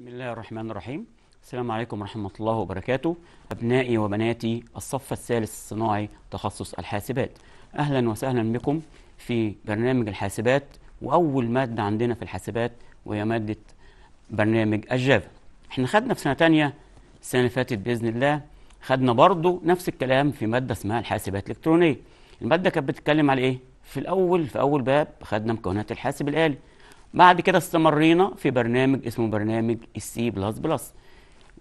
بسم الله الرحمن الرحيم السلام عليكم ورحمة الله وبركاته أبنائي وبناتي الصف الثالث الصناعي تخصص الحاسبات أهلا وسهلا بكم في برنامج الحاسبات وأول مادة عندنا في الحاسبات وهي مادة برنامج الجافا احنا خدنا في سنة تانية السنة اللي فاتت بإذن الله خدنا برضو نفس الكلام في مادة اسمها الحاسبات الإلكترونية المادة كانت بتتكلم على إيه؟ في الأول في أول باب خدنا مكونات الحاسب الآلي بعد كده استمرينا في برنامج اسمه برنامج السي بلس بلس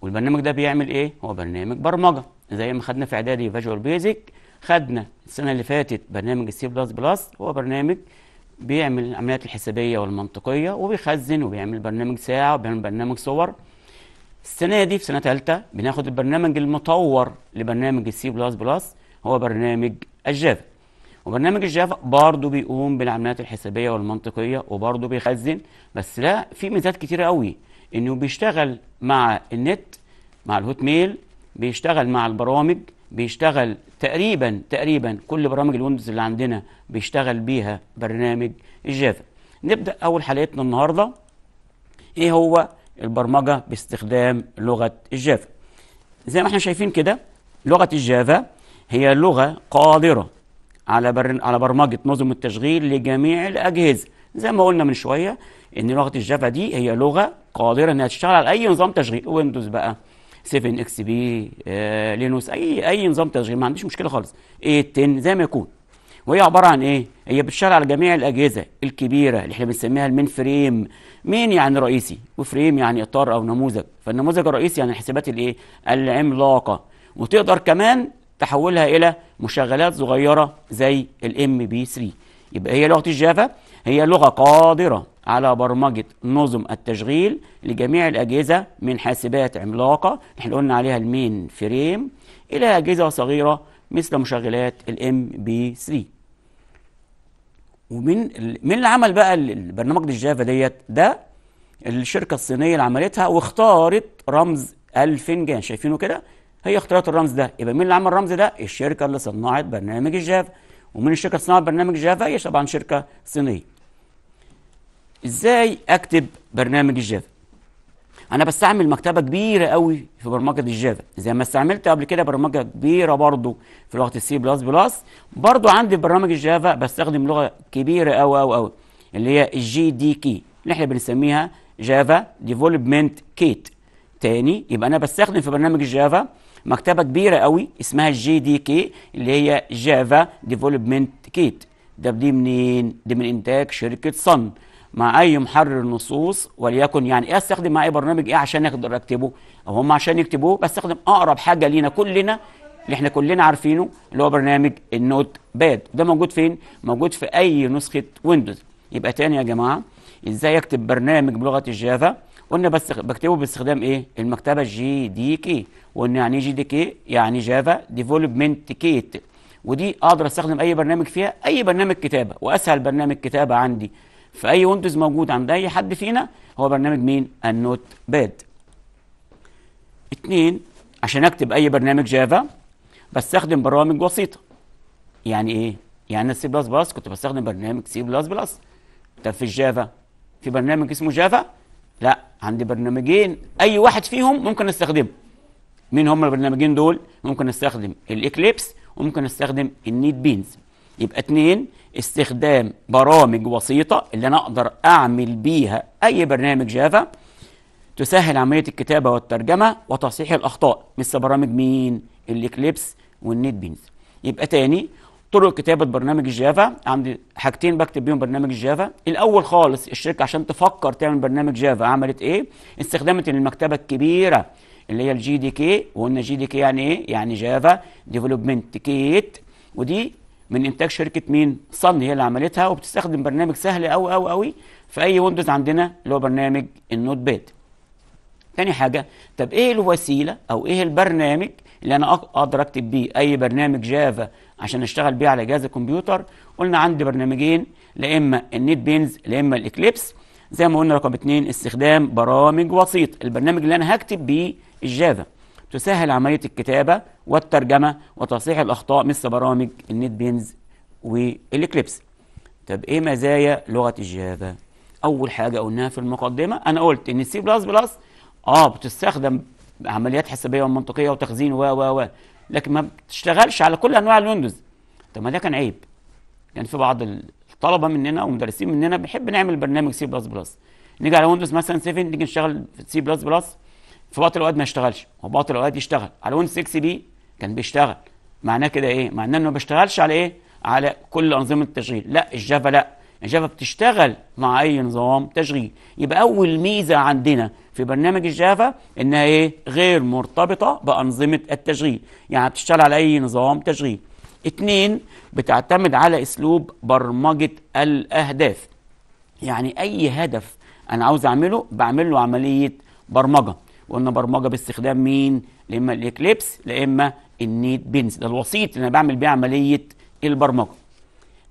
والبرنامج ده بيعمل ايه هو برنامج برمجه زي ما خدنا في اعدادي فيجوال بيزك خدنا السنه اللي فاتت برنامج السي بلس بلس هو برنامج بيعمل العمليات الحسابيه والمنطقيه وبيخزن وبيعمل برنامج ساعه وبيعمل برنامج صور السنه دي في سنه ثالثه بناخد البرنامج المطور لبرنامج السي بلس بلس هو برنامج الجافا وبرنامج الجافا برضه بيقوم بالعمليات الحسابيه والمنطقيه وبرضه بيخزن بس لا في ميزات كتيره قوي انه بيشتغل مع النت مع الهوت ميل بيشتغل مع البرامج بيشتغل تقريبا تقريبا كل برامج الويندوز اللي عندنا بيشتغل بيها برنامج الجافا نبدا اول حلقتنا النهارده ايه هو البرمجه باستخدام لغه الجافا زي ما احنا شايفين كده لغه الجافا هي لغه قادره على بر... على برمجه نظم التشغيل لجميع الاجهزه زي ما قلنا من شويه ان لغه الجافا دي هي لغه قادره انها تشتغل على اي نظام تشغيل ويندوز بقى 7 اكس بي آه، لينوس اي اي نظام تشغيل ما عنديش مشكله خالص 8 10 زي ما يكون وهي عباره عن ايه هي بتشتغل على جميع الاجهزه الكبيره اللي احنا بنسميها المين فريم مين يعني رئيسي وفريم يعني اطار او نموذج فالنموذج الرئيسي يعني الحسابات الايه العملاقه وتقدر كمان تحولها إلى مشغلات صغيرة زي الام بي 3 يبقى هي لغة الجافا هي لغة قادرة على برمجة نظم التشغيل لجميع الأجهزة من حاسبات عملاقة احنا قلنا عليها المين فريم إلى أجهزة صغيرة مثل مشغلات الام بي 3 ومن مين اللي عمل بقى البرنامج الجافا ديت ده الشركة الصينية اللي عملتها واختارت رمز الفنجان شايفينه كده هي اختيارات الرمز ده يبقى مين اللي عمل الرمز ده الشركه اللي صنعت برنامج الجافا ومن الشركه اللي صنعت برنامج الجافا هي طبعا شركه صينيه ازاي اكتب برنامج الجافا انا بستعمل مكتبه كبيره قوي في برمجه الجافا زي ما استعملت قبل كده برمجه كبيره برضو في لغه السي بلس بلس برضو عندي في برنامج الجافا بستخدم لغه كبيره قوي قوي قوي اللي هي الجي دي كي اللي احنا بنسميها جافا ديفلوبمنت كيت تاني يبقى انا بستخدم في برنامج الجافا مكتبه كبيره قوي اسمها الجي دي كي اللي هي جافا ديفلوبمنت كيت ده دي منين دي من انتاج شركه صن مع اي محرر نصوص وليكن يعني ايه استخدم مع اي برنامج ايه عشان اقدر اكتبه او هم عشان يكتبوه بستخدم اقرب حاجه لينا كلنا اللي احنا كلنا عارفينه اللي هو برنامج النوت باد ده موجود فين موجود في اي نسخه ويندوز يبقى تاني يا جماعه ازاي اكتب برنامج بلغه الجافا قلنا بس بكتبه باستخدام ايه المكتبه جي دي كي وقلنا يعني جي دي كي يعني جافا ديفلوبمنت كيت ودي اقدر استخدم اي برنامج فيها اي برنامج كتابه واسهل برنامج كتابه عندي في اي ويندوز موجود عند اي حد فينا هو برنامج مين النوت باد اتنين عشان اكتب اي برنامج جافا بستخدم برامج بسيطه يعني ايه يعني انا السي بلس بلس كنت بستخدم برنامج سي بلس بلس طب في الجافا في برنامج اسمه جافا لا عندي برنامجين اي واحد فيهم ممكن استخدمه مين هم البرنامجين دول ممكن استخدم الاكليبس وممكن استخدم النيت بينز يبقى اتنين استخدام برامج وسيطه اللي انا اقدر اعمل بيها اي برنامج جافا تسهل عمليه الكتابه والترجمه وتصحيح الاخطاء مثل برامج مين الاكليبس والنيت بينز يبقى تاني طرق كتابة برنامج الجافا عندي حاجتين بكتب بيهم برنامج الجافا الأول خالص الشركة عشان تفكر تعمل برنامج جافا عملت إيه استخدمت المكتبة الكبيرة اللي هي الجي دي كي وقلنا جي دي كي يعني إيه يعني جافا ديفلوبمنت كيت ودي من إنتاج شركة مين صن هي اللي عملتها وبتستخدم برنامج سهل أوي أوي أوي في أي ويندوز عندنا اللي هو برنامج النوت باد تاني حاجة طب إيه الوسيلة أو إيه البرنامج اللي أنا أقدر أكتب بيه أي برنامج جافا عشان اشتغل بيه على جهاز الكمبيوتر قلنا عندي برنامجين لا اما النيت بينز لا اما الاكليبس زي ما قلنا رقم اثنين استخدام برامج وسيط البرنامج اللي انا هكتب بيه الجافا تسهل عمليه الكتابه والترجمه وتصحيح الاخطاء مثل برامج النيت بينز والاكليبس طب ايه مزايا لغه الجافا اول حاجه قلناها في المقدمه انا قلت ان السي بلس بلس اه بتستخدم عمليات حسابيه ومنطقيه وتخزين و و و لكن ما بتشتغلش على كل انواع الويندوز طب ما ده كان عيب كان يعني في بعض الطلبه مننا ومدرسين مننا بنحب نعمل برنامج سي بلس بلس نيجي على ويندوز مثلا 7 نيجي نشتغل في سي بلس بلس في بعض الاوقات ما يشتغلش وبعض الاوقات يشتغل على ويندوز 6 بي كان بيشتغل معناه كده ايه معناه انه ما بيشتغلش على ايه على كل انظمه التشغيل لا الجافا لا الجافا بتشتغل مع اي نظام تشغيل يبقى اول ميزه عندنا في برنامج الجافا انها ايه غير مرتبطه بانظمه التشغيل يعني بتشتغل على اي نظام تشغيل اتنين بتعتمد على اسلوب برمجه الاهداف يعني اي هدف انا عاوز اعمله بعمل له عمليه برمجه وقلنا برمجه باستخدام مين لا اما الاكليبس لا اما النيت بينز ده الوسيط اللي انا بعمل بيه عمليه البرمجه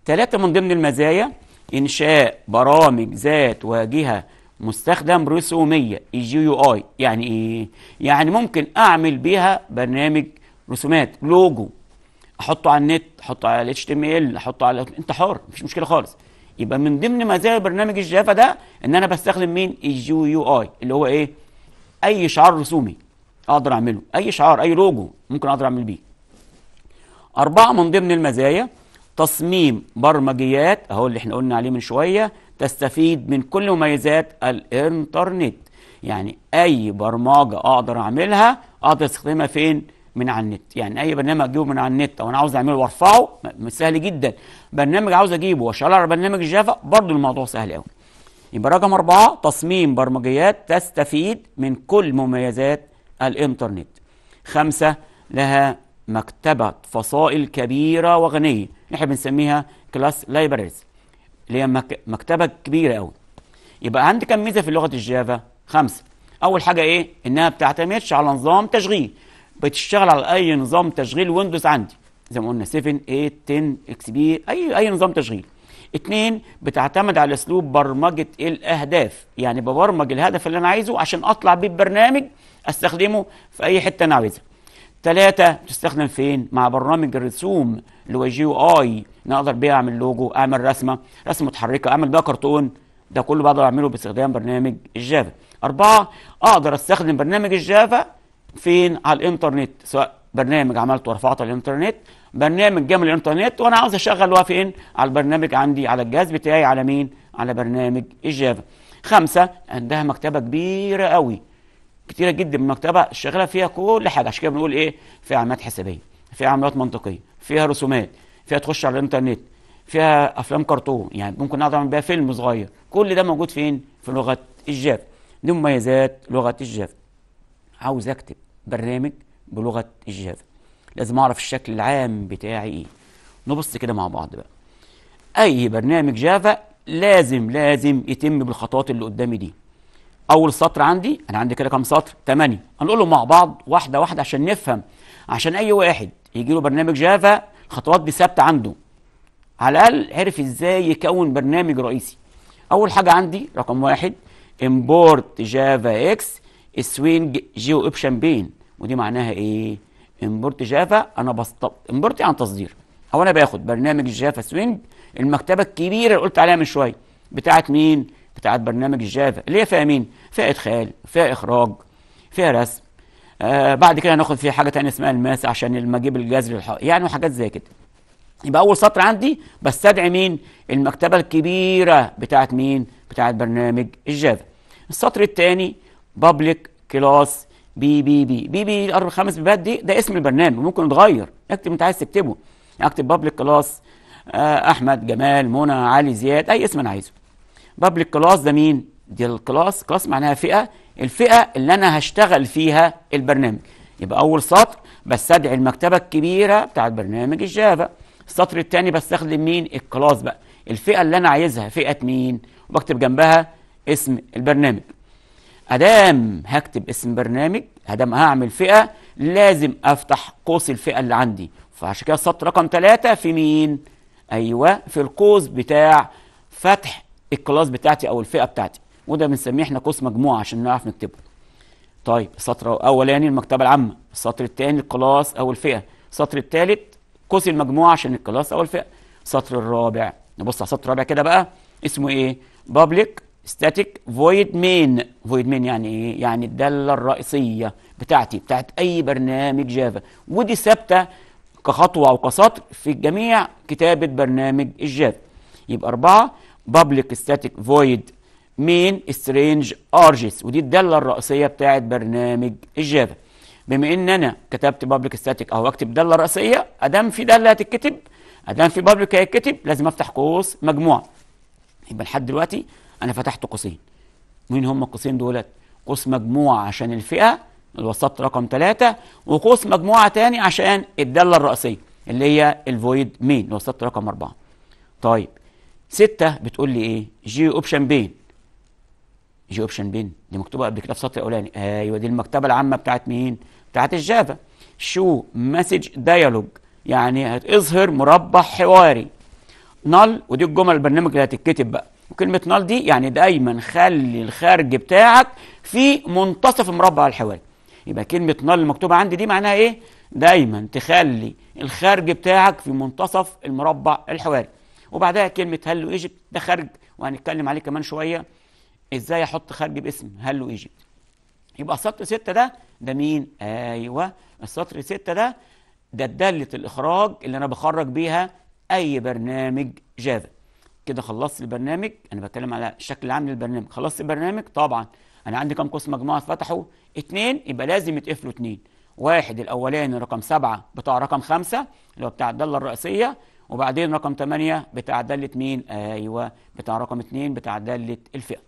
ثلاثه من ضمن المزايا انشاء برامج ذات واجهه مستخدم رسومية جي يو اي يعني ايه يعني ممكن اعمل بيها برنامج رسومات لوجو احطه على النت احطه على الاتش تي ام ال احطه على انت حر مفيش مشكله خالص يبقى من ضمن مزايا برنامج الجافا ده ان انا بستخدم مين الجي يو اي اللي هو ايه اي شعار رسومي اقدر اعمله اي شعار اي لوجو ممكن اقدر اعمل بيه أربعة من ضمن المزايا تصميم برمجيات أهو اللي احنا قلنا عليه من شوية تستفيد من كل مميزات الانترنت يعني اي برمجه اقدر اعملها اقدر استخدمها فين من على النت يعني اي برنامج اجيبه من على النت او انا عاوز اعمله وارفعه سهل جدا برنامج عاوز اجيبه واشغله على برنامج الجافا برضو الموضوع سهل قوي يبقى رقم أربعة تصميم برمجيات تستفيد من كل مميزات الإنترنت خمسة لها مكتبة فصائل كبيرة وغنية نحن بنسميها كلاس لايبريز اللي هي مكتبة كبيرة قوي يبقى عندي كم ميزة في لغة الجافا؟ خمسة أول حاجة إيه؟ إنها بتعتمدش على نظام تشغيل بتشتغل على أي نظام تشغيل ويندوز عندي زي ما قلنا 7 8 10 اكس بي أي أي نظام تشغيل اثنين بتعتمد على اسلوب برمجه الاهداف يعني ببرمج الهدف اللي انا عايزه عشان اطلع بيه ببرنامج استخدمه في اي حته انا عايزها ثلاثة بتستخدم فين؟ مع برنامج الرسوم اللي هو جي اي نقدر بيها اعمل لوجو اعمل رسمه رسمه متحركه اعمل بيها كرتون ده كله بقدر اعمله باستخدام برنامج الجافا أربعة أقدر أستخدم برنامج الجافا فين على الإنترنت سواء برنامج عملته ورفعته على الإنترنت برنامج جه من الإنترنت وأنا عاوز أشغل فين على البرنامج عندي على الجهاز بتاعي على مين على برنامج الجافا خمسة عندها مكتبة كبيرة قوي كتيرة جدا من المكتبة شغالة فيها كل حاجة عشان كده بنقول إيه فيها عمليات حسابية فيها عمليات منطقية فيها رسومات فيها تخش على الانترنت فيها افلام كرتون يعني ممكن اقدر اعمل بيها فيلم صغير كل ده موجود فين في لغه الجافا دي مميزات لغه الجافا عاوز اكتب برنامج بلغه الجافا لازم اعرف الشكل العام بتاعي ايه نبص كده مع بعض بقى اي برنامج جافا لازم لازم يتم بالخطوات اللي قدامي دي اول سطر عندي انا عندي كده كام سطر ثمانية هنقولهم مع بعض واحده واحده عشان نفهم عشان اي واحد يجي له برنامج جافا الخطوات دي ثابته عنده على الاقل عرف ازاي يكون برنامج رئيسي اول حاجه عندي رقم واحد امبورت جافا اكس سوينج جيو اوبشن بين ودي معناها ايه امبورت جافا انا بسطب امبورت يعني تصدير او انا باخد برنامج جافا سوينج المكتبه الكبيره اللي قلت عليها من شويه بتاعه مين بتاعه برنامج الجافا اللي هي فيها مين فيها ادخال فيها اخراج فيها رسم آه بعد كده هناخد فيه حاجه ثانيه اسمها الماس عشان المجيب الجذري للحائط يعني وحاجات زي كده يبقى اول سطر عندي بستدعي مين المكتبه الكبيره بتاعه مين بتاعه برنامج الجافا السطر الثاني بابليك كلاس بي بي بي بي بي الاربع خمس بيبات دي ده اسم البرنامج ممكن يتغير اكتب انت عايز تكتبه اكتب بابليك آه، كلاس احمد جمال منى علي زياد اي اسم انا عايزه بابليك كلاس ده مين دي الكلاس كلاس معناها فئه الفئه اللي انا هشتغل فيها البرنامج يبقى اول سطر بستدعي المكتبه الكبيره بتاعت برنامج الجافا السطر الثاني بستخدم مين الكلاس بقى الفئه اللي انا عايزها فئه مين وبكتب جنبها اسم البرنامج ادام هكتب اسم برنامج ادام هعمل فئه لازم افتح قوس الفئه اللي عندي فعشان كده السطر رقم ثلاثة في مين ايوه في القوس بتاع فتح الكلاس بتاعتي او الفئه بتاعتي وده بنسميه احنا قوس مجموعه عشان نعرف نكتبه طيب السطر الاولاني المكتبه العامه السطر الثاني الكلاس او الفئه السطر الثالث قوس المجموعه عشان الكلاس او الفئه السطر الرابع نبص على السطر الرابع كده بقى اسمه ايه بابليك ستاتيك فويد مين فويد مين يعني ايه يعني الداله الرئيسيه بتاعتي بتاعت اي برنامج جافا ودي ثابته كخطوه او كسطر في جميع كتابه برنامج الجافا يبقى أربعة بابليك ستاتيك فويد مين سترينج ارجس ودي الداله الرئيسيه بتاعه برنامج الجافا بما ان انا كتبت بابليك ستاتيك اهو اكتب داله رئيسيه ادام في داله هتتكتب ادام في بابليك هيتكتب لازم افتح قوس مجموعه يبقى لحد دلوقتي انا فتحت قوسين مين هم القوسين دولت قوس مجموعه عشان الفئه الوسط رقم ثلاثة وقوس مجموعه تاني عشان الداله الرئيسيه اللي هي الفويد مين الوسط رقم أربعة طيب ستة بتقول لي ايه جي اوبشن بين يجي اوبشن بين دي مكتوبه قبل كده في السطر الاولاني ايوه دي المكتبه العامه بتاعت مين؟ بتاعت الجافا شو مسج دايالوج يعني هتظهر مربع حواري نال ودي الجمل البرنامج اللي هتتكتب بقى وكلمه نال دي يعني دايما خلي الخارج بتاعك في منتصف المربع الحواري يبقى كلمه نال المكتوبه عندي دي معناها ايه؟ دايما تخلي الخارج بتاعك في منتصف المربع الحواري وبعدها كلمه هلو ايجيبت ده خارج وهنتكلم عليه كمان شويه ازاي احط خارجي باسم هلو ايجيبت يبقى السطر ستة ده ده مين ايوه السطر ستة ده ده دالة الاخراج اللي انا بخرج بيها اي برنامج جافا كده خلصت البرنامج انا بتكلم على الشكل العام للبرنامج خلصت البرنامج طبعا انا عندي كام قوس مجموعه اتفتحوا اتنين يبقى لازم يتقفلوا اثنين اتنين واحد الاولاني رقم سبعة بتاع رقم خمسة اللي هو بتاع الداله الرئيسيه وبعدين رقم 8 بتاع داله مين ايوه بتاع رقم 2 بتاع داله الفئه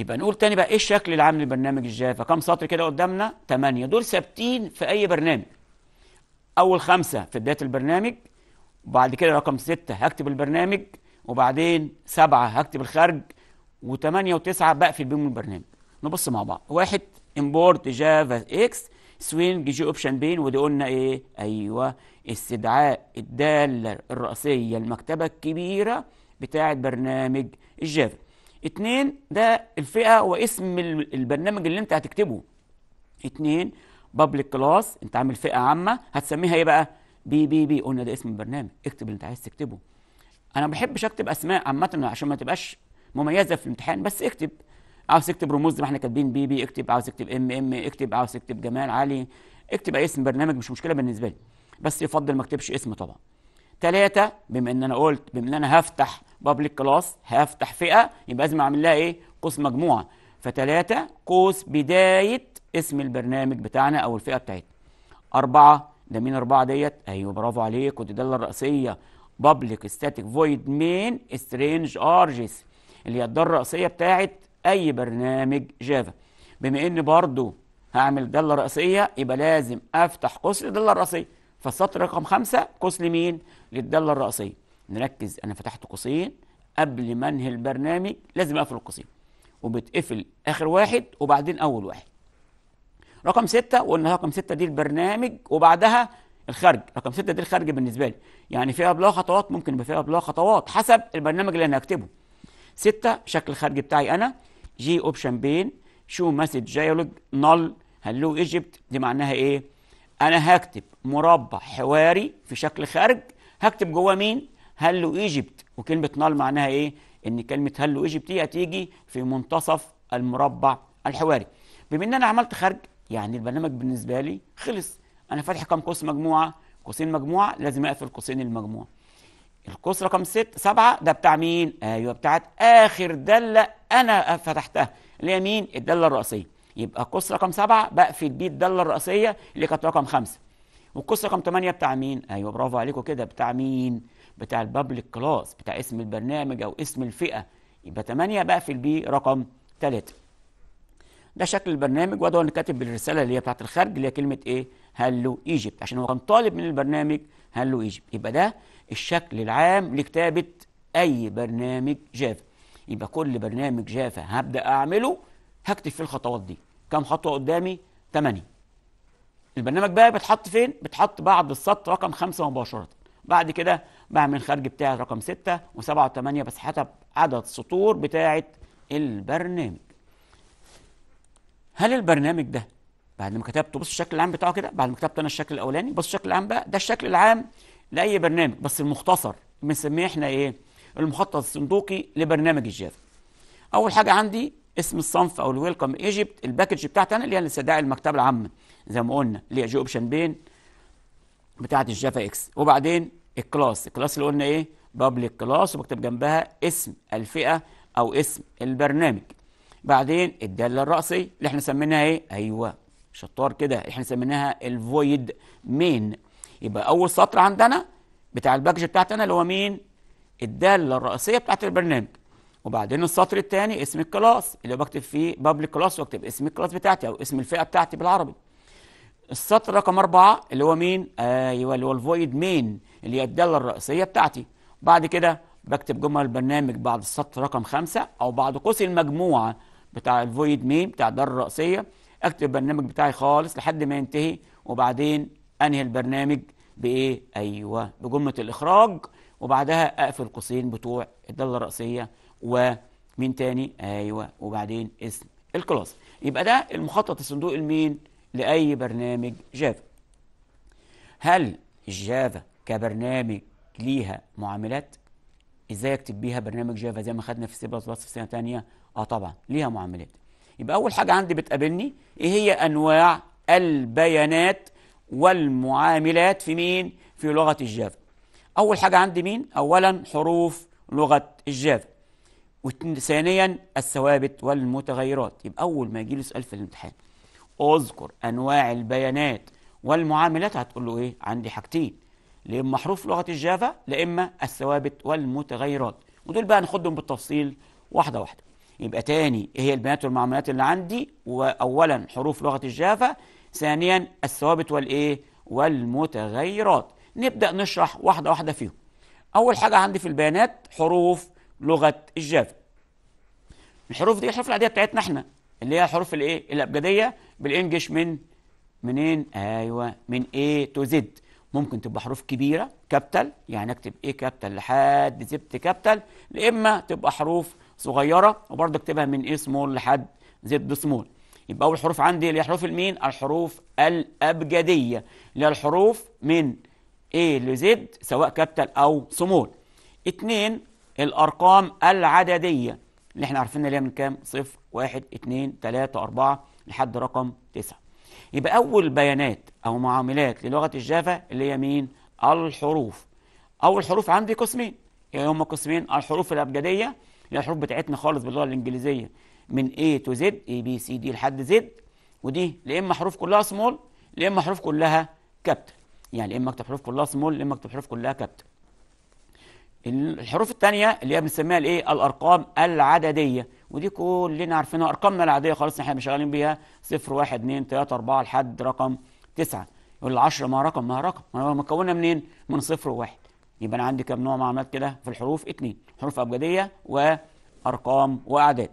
يبقى نقول تاني بقى ايه الشكل العام للبرنامج الجافا كم سطر كده قدامنا 8 دول ثابتين في اي برنامج اول خمسة في بداية البرنامج وبعد كده رقم ستة هكتب البرنامج وبعدين سبعة هكتب الخارج وثمانية وتسعة بقفل بيهم البرنامج نبص مع بعض واحد امبورت جافا اكس سوينج جي اوبشن بين ودي قلنا ايه ايوه استدعاء الدالة الرئيسية المكتبة الكبيرة بتاعة برنامج الجافا اتنين ده الفئة واسم البرنامج اللي انت هتكتبه اتنين بابليك كلاس انت عامل فئة عامة هتسميها ايه بقى بي بي بي قلنا ده اسم البرنامج اكتب اللي انت عايز تكتبه انا ما بحبش اكتب اسماء عامة عشان ما تبقاش مميزة في الامتحان بس اكتب عاوز تكتب رموز زي ما احنا كاتبين بي بي اكتب عاوز تكتب ام ام اكتب عاوز تكتب جمال علي اكتب اي اسم برنامج مش مشكلة بالنسبة لي بس يفضل ما اكتبش اسم طبعا ثلاثة بما ان انا قلت بما ان انا هفتح بابليك كلاس هفتح فئة يبقى لازم اعمل لها ايه؟ قوس مجموعة فتلاتة قوس بداية اسم البرنامج بتاعنا او الفئة بتاعتنا أربعة ده مين أربعة ديت؟ أيوه برافو عليك ودي الدالة الرئيسية بابليك ستاتيك فويد مين سترينج ارجيس اللي هي الدالة الرئيسية بتاعت أي برنامج جافا بما إن برضو هعمل دالة رئيسية يبقى لازم أفتح قوس الدالة الرئيسية فالسطر رقم خمسة قوس لمين للدالة الرأسية. نركز أنا فتحت قوسين قبل ما أنهي البرنامج لازم أقفل القوسين وبتقفل آخر واحد وبعدين أول واحد رقم ستة وقلنا إيه رقم ستة دي البرنامج وبعدها الخارج رقم ستة دي الخارج بالنسبة لي يعني فيها بلا خطوات ممكن يبقى فيها بلا خطوات حسب البرنامج اللي أنا هكتبه ستة شكل الخرج بتاعي أنا جي أوبشن بين شو مسج جايولوج نل هلو ايجيبت دي معناها إيه انا هكتب مربع حواري في شكل خارج هكتب جواه مين هلو ايجيبت وكلمه نال معناها ايه ان كلمه هلو ايجيبت دي هتيجي في منتصف المربع الحواري بما ان انا عملت خارج يعني البرنامج بالنسبه لي خلص انا فاتح كام قوس مجموعه قوسين مجموعه لازم اقفل قوسين المجموعه القوس رقم 6 7 ده بتاع مين ايوه بتاعت اخر داله انا فتحتها اللي هي مين الداله الرئيسيه يبقى قوس رقم سبعة بقفل بيه الدالة الرئيسية اللي كانت رقم خمسة والقوس رقم ثمانية بتاع مين؟ ايوه برافو عليكم كده بتاع مين؟ بتاع البابليك كلاس بتاع اسم البرنامج او اسم الفئة يبقى ثمانية بقفل بيه رقم ثلاثة. ده شكل البرنامج وده اللي كاتب بالرسالة اللي هي بتاعت الخارج اللي هي كلمة ايه؟ هلو ايجيبت عشان هو كان طالب من البرنامج هلو ايجيبت يبقى ده الشكل العام لكتابة اي برنامج جافا يبقى كل برنامج جافا هبدأ اعمله هكتب فيه الخطوات دي كم خطوه قدامي 8 البرنامج بقى بيتحط فين بيتحط بعد السطر رقم 5 مباشره بعد كده بعمل الخارج بتاعي رقم 6 و7 و8 بس حسب عدد السطور بتاعه البرنامج هل البرنامج ده بعد ما كتبته بص الشكل العام بتاعه كده بعد ما كتبت انا الشكل الاولاني بص الشكل العام بقى ده الشكل العام لاي برنامج بس المختصر بنسميه احنا ايه المخطط الصندوقي لبرنامج الجافا اول حاجه عندي اسم الصنف او الويلكم ايجيبت الباكج بتاعتي انا اللي هي لسداعي المكتبه العامه زي ما قلنا اللي هي جو اوبشن بين بتاعت الجافا اكس وبعدين الكلاس الكلاس اللي قلنا ايه بابليك كلاس وبكتب جنبها اسم الفئه او اسم البرنامج بعدين الداله الراسيه اللي احنا سميناها ايه ايوه شطار كده احنا سميناها الفويد مين يبقى اول سطر عندنا بتاع الباكج انا اللي هو مين الداله الرئيسيه بتاعت البرنامج وبعدين السطر الثاني اسم الكلاس اللي بكتب فيه بابليك كلاس واكتب اسم الكلاس بتاعتي او اسم الفئه بتاعتي بالعربي السطر رقم أربعة اللي هو مين؟ أيوه اللي هو الفويد مين اللي هي الدالة الرئيسية بتاعتي. بعد كده بكتب جمل البرنامج بعد السطر رقم خمسة أو بعد قوس المجموعة بتاع الفويد مين بتاع الدالة الرئيسية أكتب البرنامج بتاعي خالص لحد ما ينتهي وبعدين أنهي البرنامج بإيه؟ أيوه بجملة الإخراج وبعدها أقفل قوسين بتوع الدالة الرئيسية ومين تاني ايوه وبعدين اسم الكلاس يبقى ده المخطط الصندوق المين لاي برنامج جافا هل الجافا كبرنامج ليها معاملات ازاي اكتب بيها برنامج جافا زي ما خدنا في سي بلس بلس في سنه ثانيه اه طبعا ليها معاملات يبقى اول حاجه عندي بتقابلني ايه هي انواع البيانات والمعاملات في مين في لغه الجافا اول حاجه عندي مين اولا حروف لغه الجافا وثانيا الثوابت والمتغيرات يبقى أول ما يجي له سؤال في الامتحان اذكر أنواع البيانات والمعاملات هتقول له إيه عندي حاجتين لإما إما حروف لغة الجافا لا إما الثوابت والمتغيرات ودول بقى ناخدهم بالتفصيل واحدة واحدة يبقى تاني إيه هي البيانات والمعاملات اللي عندي وأولا حروف لغة الجافا ثانيا الثوابت والإيه والمتغيرات نبدأ نشرح واحدة واحدة فيهم أول حاجة عندي في البيانات حروف لغه الجافا الحروف دي الحروف العاديه بتاعتنا احنا اللي هي حروف الايه الابجديه بالانجلش من منين ايوه من اي تو زد ممكن تبقى حروف كبيره كابيتال يعني اكتب ايه كابيتال لحد زد كابيتال لا اما تبقى حروف صغيره وبرضه اكتبها من ايه سمول لحد زد سمول يبقى اول حروف عندي اللي هي حروف المين الحروف الابجديه اللي هي الحروف من ايه لزد سواء كابيتال او سمول اتنين الأرقام العددية اللي احنا عارفين اللي هي من كام؟ صفر واحد اتنين تلاتة أربعة لحد رقم تسعة يبقى أول بيانات أو معاملات للغة الجافا اللي هي مين؟ الحروف اول حروف عندي قسمين يعني هما قسمين الحروف الأبجدية اللي هي الحروف بتاعتنا خالص باللغة الإنجليزية من A to Z A B C D لحد Z ودي يا إما حروف كلها سمول يا إما حروف كلها كابيتال يعني يا إما أكتب حروف كلها سمول يا إما أكتب حروف كلها كابيتال الحروف الثانيه اللي هي بنسميها الايه الارقام العدديه ودي كلنا عارفينها ارقامنا العاديه خالص احنا شغالين بيها 0 1 2 3 4 لحد رقم 9 يقول 10 ما رقم ما رقم ما مكونه منين من 0 و1 يبقى انا عندي كام نوع معاملات كده في الحروف اثنين حروف ابجديه وارقام واعداد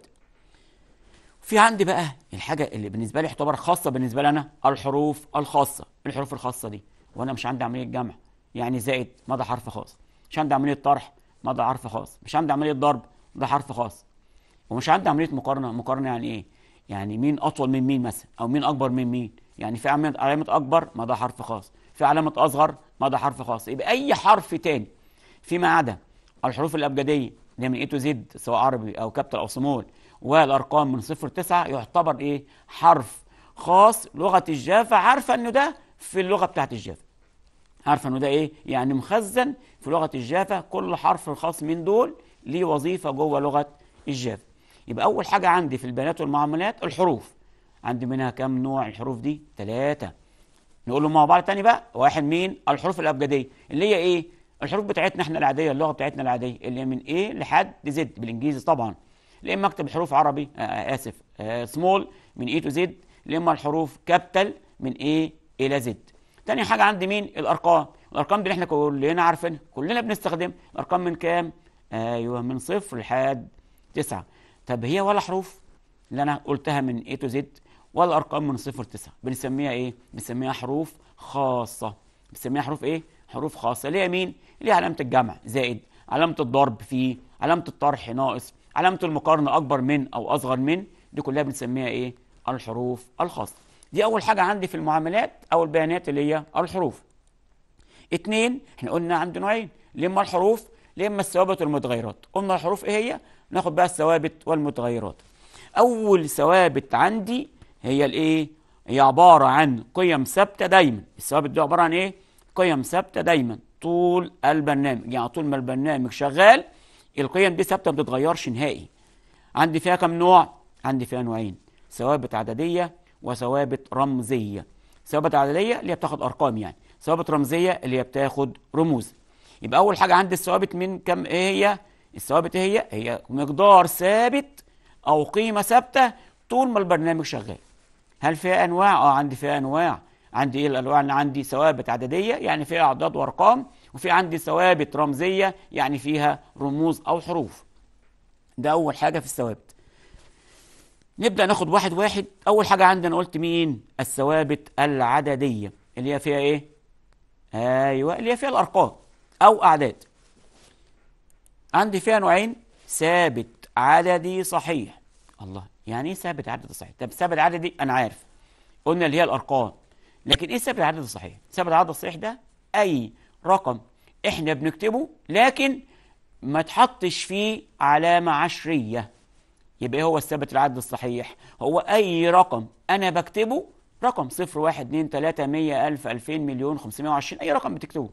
في عندي بقى الحاجه اللي بالنسبه لي يعتبر خاصه بالنسبه لي انا الحروف الخاصه الحروف الخاصه دي وانا مش عندي عمليه جمع يعني زائد مدى حرف خاص مش عندي عمليه طرح ما ده حرف خاص مش عندي عمليه ضرب ده حرف خاص ومش عندي عمليه مقارنه مقارنه يعني ايه يعني مين اطول من مين مثلا او مين اكبر من مين يعني في علامه علامه اكبر ما ده حرف خاص في علامه اصغر ما ده حرف خاص يبقى اي حرف تاني فيما عدا الحروف الابجديه اللي من اي تو زد سواء عربي او كابيتال او سمول والارقام من صفر لتسعه يعتبر ايه حرف خاص لغه الجافه عارفه انه ده في اللغه بتاعت الجافه عارفه انه ده ايه يعني مخزن في لغه الجافه كل حرف خاص من دول ليه وظيفه جوه لغه الجافا. يبقى اول حاجه عندي في البيانات والمعاملات الحروف عندي منها كم نوع الحروف دي ثلاثه نقول مع بعض تاني بقى واحد مين الحروف الابجديه اللي هي ايه الحروف بتاعتنا احنا العاديه اللغه بتاعتنا العاديه اللي هي من ايه لحد زد بالانجليزي طبعا يا اما اكتب حروف عربي آه, آه، اسف آه سمول من اي تو زد يا اما الحروف كابيتال من ايه الى زد تاني حاجة عندي مين الأرقام الأرقام دي اللي احنا كلنا عارفينها كلنا بنستخدمها الأرقام من كام أيوه من صفر لحد تسعة طب هي ولا حروف اللي أنا قلتها من A to Z ولا أرقام من صفر لتسعة بنسميها إيه بنسميها حروف خاصة بنسميها حروف إيه حروف خاصة ليه مين ليه علامة الجمع زائد علامة الضرب فيه علامة الطرح ناقص علامة المقارنة أكبر من أو أصغر من دي كلها بنسميها إيه الحروف الخاصة دي أول حاجة عندي في المعاملات أو البيانات اللي هي الحروف اتنين احنا قلنا عند نوعين لما الحروف لما الثوابت والمتغيرات قلنا الحروف ايه هي ناخد بقى الثوابت والمتغيرات اول ثوابت عندي هي الايه هي عباره عن قيم ثابته دايما الثوابت دي عباره عن ايه قيم ثابته دايما طول البرنامج يعني طول ما البرنامج شغال القيم دي ثابته ما بتتغيرش نهائي عندي فيها كم نوع عندي فيها نوعين ثوابت عدديه وثوابت رمزية ثوابت عددية اللي هي بتاخد أرقام يعني ثوابت رمزية اللي هي بتاخد رموز يبقى أول حاجة عندي الثوابت من كم إيه هي؟ الثوابت إيه هي هي مقدار ثابت أو قيمة ثابتة طول ما البرنامج شغال هل فيها أنواع؟ أه عندي فيها أنواع عندي ايه الانواع انا عندي ثوابت عدديه يعني فيها اعداد وارقام وفي عندي ثوابت رمزيه يعني فيها رموز او حروف ده اول حاجه في الثوابت نبدأ ناخد واحد واحد أول حاجة عندنا قلت مين الثوابت العددية اللي هي فيها إيه أيوة اللي هي فيها الأرقام أو أعداد عندي فيها نوعين ثابت عددي صحيح الله يعني ايه ثابت عددي صحيح طب ثابت عددي انا عارف قلنا اللي هي الارقام لكن ايه ثابت عددي صحيح ثابت عددي صحيح ده اي رقم احنا بنكتبه لكن ما تحطش فيه علامه عشريه يبقى هو الثابت العدد الصحيح هو أي رقم أنا بكتبه رقم صفر واحد اتنين تلاتة مية ألف ألفين مليون خمسمائة وعشرين أي رقم بتكتبه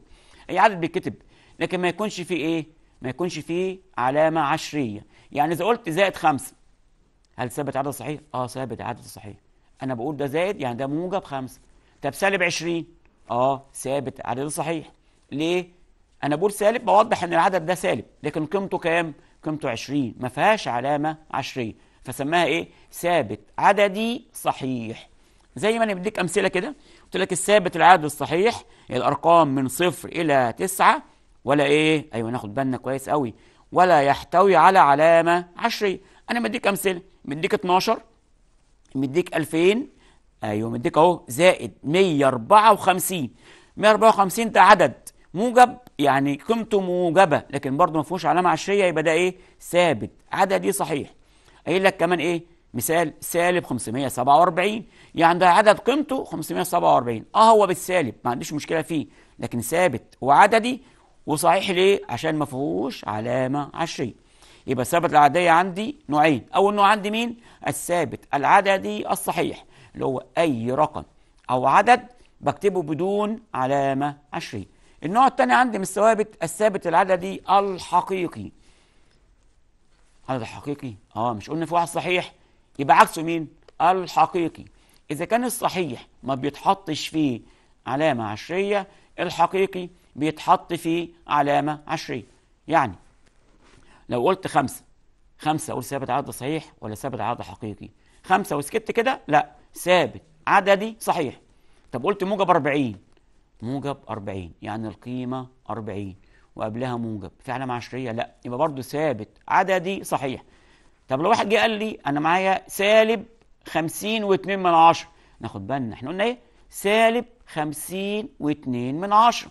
أي عدد بيتكتب لكن ما يكونش فيه إيه؟ ما يكونش فيه علامة عشرية يعني إذا قلت زائد خمسة هل ثابت عدد صحيح؟ آه ثابت عدد صحيح أنا بقول ده زائد يعني ده موجب خمسة طب سالب عشرين آه ثابت عدد صحيح ليه؟ أنا بقول سالب بوضح إن العدد ده سالب لكن قيمته كام؟ قيمته 20 ما فيهاش علامة عشرية فسماها إيه؟ ثابت عددي صحيح زي ما أنا بديك أمثلة كده قلت لك الثابت العدد الصحيح الأرقام من صفر إلى تسعة ولا إيه؟ أيوه ناخد بالنا كويس قوي ولا يحتوي على علامة عشرية أنا مديك أمثلة مديك 12 مديك 2000 أيوه مديك أهو زائد 154 154 ده عدد موجب يعني قيمته موجبه لكن برضه ما فيهوش علامه عشريه يبقى ده ايه ثابت عدد دي صحيح قايل لك كمان ايه مثال سالب 547 يعني ده عدد قيمته 547 اه هو بالسالب ما عنديش مشكله فيه لكن ثابت وعددي وصحيح ليه عشان ما فيهوش علامه عشريه يبقى ثابت العدديه عندي نوعين اول نوع عندي مين الثابت العددي الصحيح اللي هو اي رقم او عدد بكتبه بدون علامه عشريه النوع الثاني عندي من الثوابت الثابت العددي الحقيقي عدد حقيقي اه مش قلنا في واحد صحيح يبقى عكسه مين الحقيقي اذا كان الصحيح ما بيتحطش فيه علامه عشريه الحقيقي بيتحط فيه علامه عشريه يعني لو قلت خمسه خمسه اقول ثابت عدد صحيح ولا ثابت عدد حقيقي خمسه وسكت كده لا ثابت عددي صحيح طب قلت موجب 40 موجب 40 يعني القيمة 40 وقبلها موجب في علامة عشرية لا يبقى برضو ثابت عددي صحيح طب لو واحد جه قال لي أنا معايا سالب 50 و2 من 10 ناخد بالنا احنا قلنا ايه سالب 50 و2 من 10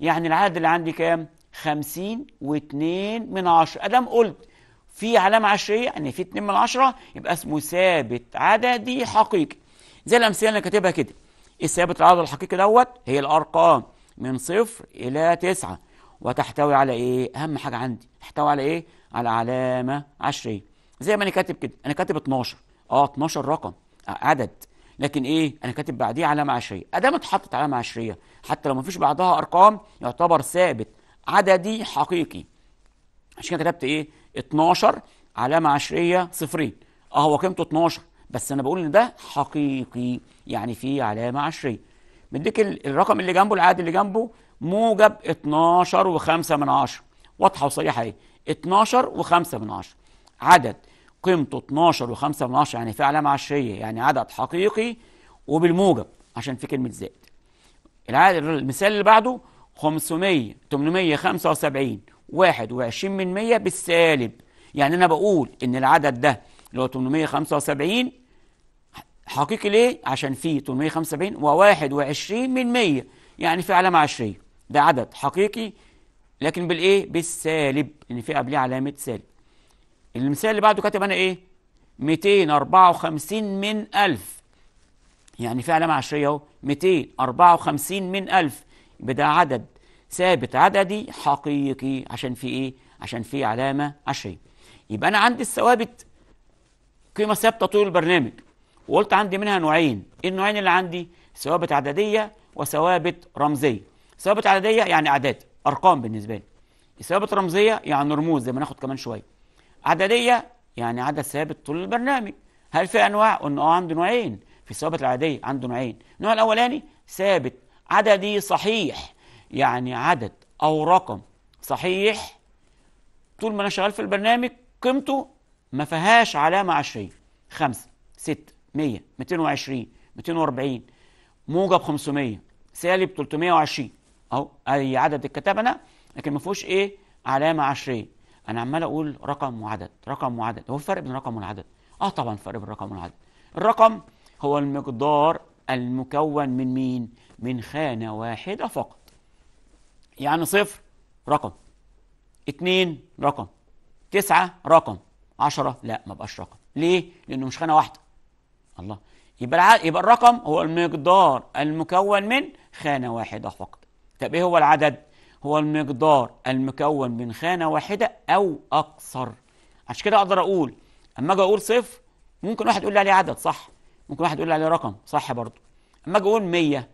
يعني العدد اللي عندي كام 50 و2 من 10 ادام قلت في علامة عشرية يعني في 2 من 10 يبقى اسمه ثابت عددي حقيقي زي الأمثلة اللي كاتبها كده الثابت إيه العدد الحقيقي دوت هي الارقام من صفر الى تسعة وتحتوي على ايه اهم حاجه عندي تحتوي على ايه على علامه عشريه زي ما انا كاتب كده انا كاتب 12 اه 12 رقم آه، عدد لكن ايه انا كاتب بعديه علامه عشريه آه، ادام اتحطت علامه عشريه حتى لو مفيش بعدها ارقام يعتبر ثابت عددي حقيقي عشان كده كتبت ايه 12 علامه عشريه صفرين اهو آه، قيمته 12 بس انا بقول ان ده حقيقي يعني فيه علامه عشريه مديك الرقم اللي جنبه العدد اللي جنبه موجب 12 و5 من 10 واضحه وصريحه اهي 12 و5 من 10 عدد قيمته 12 و5 من 10 يعني فيه علامه عشريه يعني عدد حقيقي وبالموجب عشان في كلمه زائد العدد المثال اللي بعده 500 875 21 من 100 بالسالب يعني انا بقول ان العدد ده اللي هو 875 حقيقي ليه؟ عشان في 875 و21 من 100 يعني في علامة 20 ده عدد حقيقي لكن بالايه؟ بالسالب لأن يعني في قبليه علامة سالب المثال اللي بعده كاتب أنا إيه؟ 254 من 1000 يعني في علامة عشرية أهو 254 من 1000 يبقى ده عدد ثابت عددي حقيقي عشان في إيه؟ عشان في علامة عشرية يبقى أنا عندي الثوابت قيمه ثابته طول البرنامج وقلت عندي منها نوعين النوعين اللي عندي ثوابت عدديه وثوابت رمزيه ثوابت عدديه يعني اعداد ارقام بالنسبه لي ثوابت رمزيه يعني رموز زي ما ناخد كمان شويه عدديه يعني عدد ثابت طول البرنامج هل في انواع قلنا اه عنده نوعين في الثوابت العاديه عنده نوعين النوع الاولاني ثابت عددي صحيح يعني عدد او رقم صحيح طول ما انا شغال في البرنامج قيمته ما فيهاش علامة عشرية خمسة ستة مية ميتين وعشرين ميتين واربعين موجب خمسمية سالب تلتمية وعشرين أهو أي عدد اتكتبنا لكن ما فيهوش إيه علامة عشرية أنا عمال أقول رقم وعدد رقم وعدد هو الفرق بين الرقم والعدد أه طبعا الفرق بين الرقم والعدد الرقم هو المقدار المكون من مين؟ من خانة واحدة فقط يعني صفر رقم اتنين رقم تسعة رقم 10 لا ما بقاش رقم ليه لانه مش خانه واحده الله يبقى الع... يبقى الرقم هو المقدار المكون من خانه واحده فقط طب ايه هو العدد هو المقدار المكون من خانه واحده او اكثر عشان كده اقدر اقول اما اجي اقول صفر ممكن واحد يقول لي عليه عدد صح ممكن واحد يقول لي عليه رقم صح برضه اما اجي اقول 100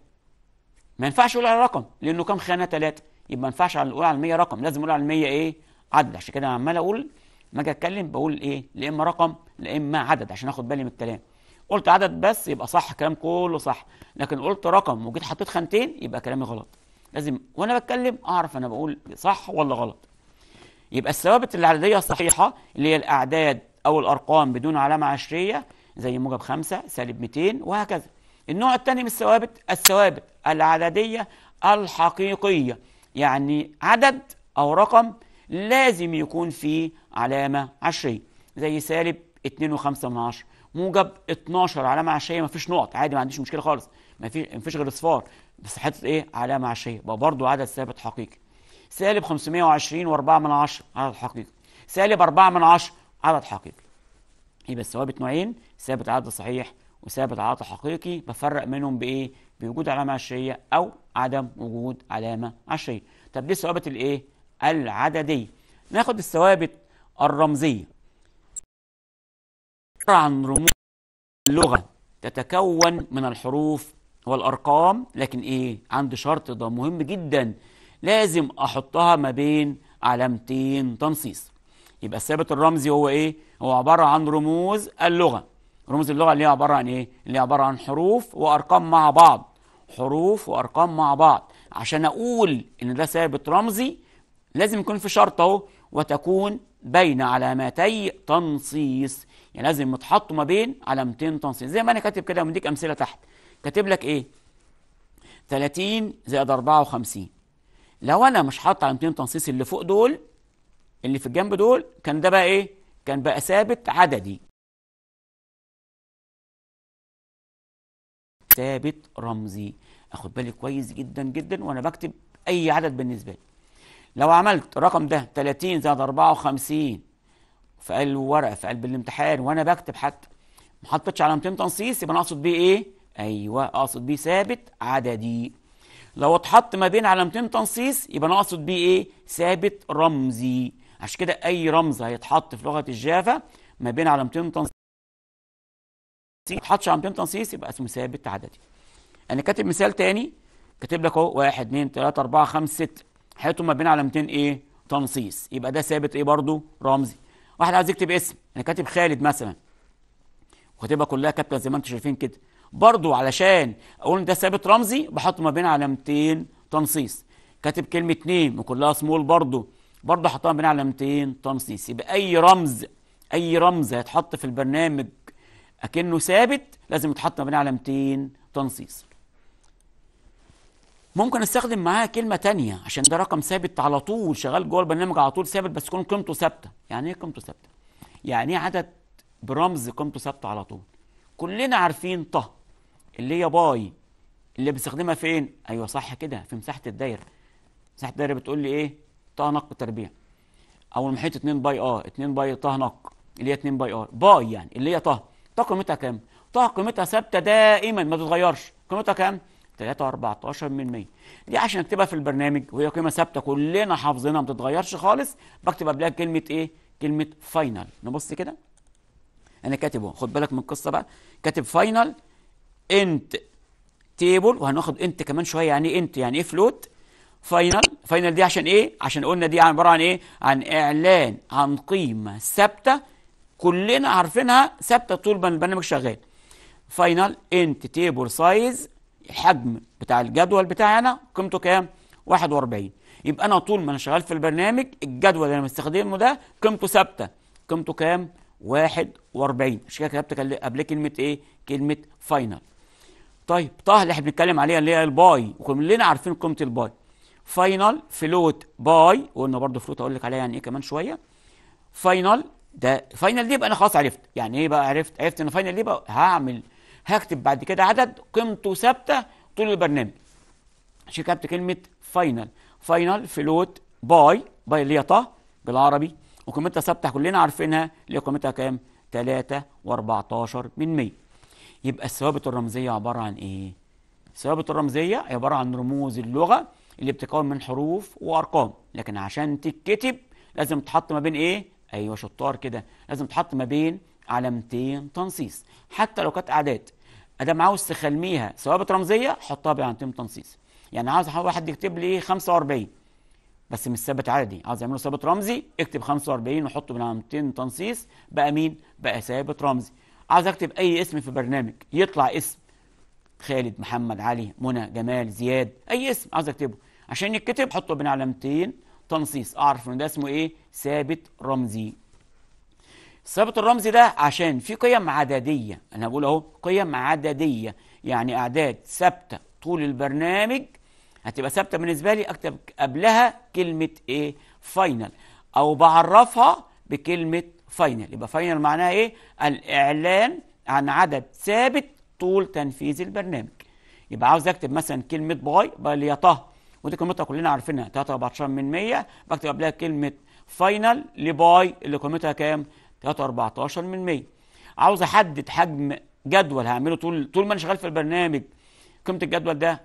ما ينفعش اقول على رقم لانه كام خانه ثلاثه يبقى ما ينفعش اقول على 100 رقم لازم اقول على 100 ايه عدد عشان كده انا عمال اقول ما اجي اتكلم بقول ايه لا اما رقم لا اما عدد عشان اخد بالي من الكلام قلت عدد بس يبقى صح الكلام كله صح لكن قلت رقم وجيت حطيت خانتين يبقى كلامي غلط لازم وانا بتكلم اعرف انا بقول صح ولا غلط يبقى الثوابت العدديه الصحيحه اللي هي الاعداد او الارقام بدون علامه عشريه زي موجب 5 سالب 200 وهكذا النوع الثاني من الثوابت الثوابت العدديه الحقيقيه يعني عدد او رقم لازم يكون فيه علامة عشرية زي سالب 2.5 موجب 12 علامة عشرية مفيش نقط عادي ما عنديش مشكلة خالص مفيش غير اصفار بس حتة ايه علامة عشرية بقى برضه عدد ثابت حقيقي سالب 520 و4 10 عدد حقيقي سالب 4 من 10 عدد حقيقي يبقى الثوابت نوعين ثابت عدد صحيح وثابت عدد حقيقي بفرق منهم بايه بوجود علامة عشرية او عدم وجود علامة عشرية طب دي الثوابت الايه العددية ناخد الثوابت الرمزية عن رموز اللغة تتكون من الحروف والأرقام لكن إيه عندي شرط ده مهم جدا لازم أحطها ما بين علامتين تنصيص يبقى الثابت الرمزي هو إيه هو عبارة عن رموز اللغة رموز اللغة اللي هي عبارة عن إيه اللي هي عبارة عن حروف وأرقام مع بعض حروف وأرقام مع بعض عشان أقول إن ده ثابت رمزي لازم يكون في شرط أهو وتكون بين علامتي تنصيص يعني لازم متحط ما بين علامتين تنصيص زي ما انا كاتب كده ومديك امثله تحت كاتب لك ايه 30 زائد 54 لو انا مش حاطط علامتين تنصيص اللي فوق دول اللي في الجنب دول كان ده بقى ايه كان بقى ثابت عددي ثابت رمزي اخد بالي كويس جدا جدا وانا بكتب اي عدد بالنسبه لي لو عملت الرقم ده 30 زائد 54 في قلب الورقه في قلب الامتحان وانا بكتب حتى ما حطيتش علامتين تنصيص يبقى انا اقصد بيه ايه؟ ايوه اقصد بيه ثابت عددي لو اتحط ما بين علامتين تنصيص يبقى انا اقصد بيه ايه؟ ثابت رمزي عشان كده اي رمز هيتحط في لغه الجافا ما بين علامتين تنصيص ما تحطش علامتين تنصيص يبقى اسمه ثابت عددي انا كاتب مثال تاني كاتب لك اهو 1 2 3 4 5 6 حياته ما بين علامتين ايه تنصيص يبقى ده ثابت ايه برضه؟ رمزي واحد عايز يكتب اسم انا يعني كاتب خالد مثلا وكاتبها كلها كابتن زي ما انتم شايفين كده برضه علشان اقول ده ثابت رمزي بحط ما بين علامتين تنصيص كاتب كلمه نيم وكلها سمول برضه برضه حطها بين علامتين تنصيص يبقى اي رمز اي رمز هيتحط في البرنامج اكنه ثابت لازم يتحط ما بين علامتين تنصيص ممكن استخدم معاها كلمه تانية عشان ده رقم ثابت على طول شغال جوه البرنامج على طول ثابت بس تكون قيمته ثابته يعني ايه قيمته ثابته يعني ايه عدد برمز قيمته ثابته على طول كلنا عارفين ط اللي هي باي اللي بستخدمها فين ايوه صح كده في مساحه الدايره مساحه الدايره بتقول لي ايه ط نق تربيع او المحيط 2 باي اه 2 باي ط نق اللي هي 2 باي ار آه. باي يعني اللي هي ط ط قيمتها كام ط قيمتها ثابته دائما ما بتتغيرش قيمتها كام 3.14 دي عشان اكتبها في البرنامج وهي قيمه ثابته كلنا حافظينها ما بتتغيرش خالص بكتب قبلها كلمه ايه كلمه فاينل نبص كده انا كاتبه خد بالك من القصه بقى كاتب فاينل انت تيبل وهناخد انت كمان شويه يعني ايه انت يعني ايه فلوت فاينل فاينل دي عشان ايه عشان قلنا دي عباره عن ايه عن اعلان عن قيمه ثابته كلنا عارفينها ثابته طول ما البرنامج شغال فاينل انت تيبل سايز الحجم بتاع الجدول بتاعي انا قيمته كام 41 يبقى انا طول ما انا شغال في البرنامج الجدول اللي انا مستخدمه ده قيمته ثابته قيمته كام 41 عشان كده كتبت قبل كلمه ايه كلمه فاينل طيب طه اللي احنا بنتكلم عليها اللي هي الباي وكلنا عارفين قيمه الباي فاينل فلوت باي وقلنا برضه فلوت اقول لك عليها يعني ايه كمان شويه فاينل ده فاينل دي يبقى انا خلاص عرفت يعني ايه بقى عرفت عرفت ان فاينل دي بقى هعمل هكتب بعد كده عدد قيمته ثابته طول البرنامج عشان كتبت كلمه فاينل فاينل فلوت باي باي اللي هي طه بالعربي وقيمتها ثابته كلنا عارفينها اللي قيمتها كام 3 و14 من 100 يبقى الثوابت الرمزيه عباره عن ايه الثوابت الرمزيه عباره عن رموز اللغه اللي بتتكون من حروف وارقام لكن عشان تتكتب لازم تحط ما بين ايه ايوه شطار كده لازم تحط ما بين علامتين تنصيص حتى لو كانت اعداد ادام عاوز تخلميها ثوابت رمزيه حطها بعلامتين تنصيص يعني عاوز واحد يكتب لي 45 بس مش ثابت عادي عاوز اعمله ثابت رمزي اكتب 45 وحطه بعلامتين تنصيص بقى مين بقى ثابت رمزي عاوز اكتب اي اسم في برنامج يطلع اسم خالد محمد علي منى جمال زياد اي اسم عاوز اكتبه عشان يتكتب حطه بين علامتين تنصيص اعرف ان ده اسمه ايه ثابت رمزي الثابت الرمزي ده عشان في قيم عددية أنا بقول أهو قيم عددية يعني أعداد ثابتة طول البرنامج هتبقى ثابتة بالنسبة لي أكتب قبلها كلمة إيه فاينل أو بعرفها بكلمة فاينل يبقى فاينل معناها إيه الإعلان عن عدد ثابت طول تنفيذ البرنامج يبقى عاوز أكتب مثلا كلمة باي باي اللي يطه ودي قيمتها كلنا عارفينها 3 من 100 بكتب قبلها كلمة فاينل لباي اللي قيمتها كام؟ 314 من 100 عاوز احدد حجم جدول هعمله طول طول ما انا شغال في البرنامج قيمه الجدول ده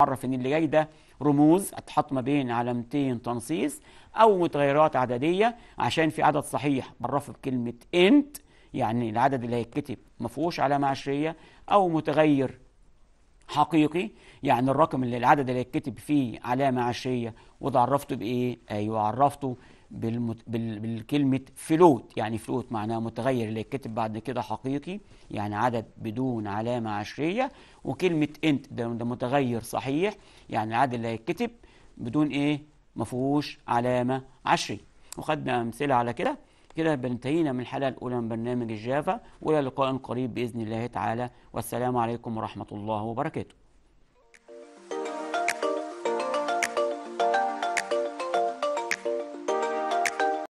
عرف ان اللي جاي ده رموز اتحط ما بين علامتين تنصيص او متغيرات عدديه عشان في عدد صحيح بعرفه بكلمه انت يعني العدد اللي هيتكتب ما فيهوش علامه عشريه او متغير حقيقي يعني الرقم اللي العدد اللي هيتكتب فيه علامه عشريه وده عرفته بايه؟ ايوه عرفته بالمت... بال... بالكلمة فلوت يعني فلوت معناها متغير اللي يتكتب بعد كده حقيقي يعني عدد بدون علامة عشرية وكلمة انت ده, ده متغير صحيح يعني العدد اللي هيتكتب بدون ايه مفهوش علامة عشرية وخدنا أمثلة على كده كده بنتهينا من الحلقة الأولى من برنامج الجافا وإلى لقاء قريب بإذن الله تعالى والسلام عليكم ورحمة الله وبركاته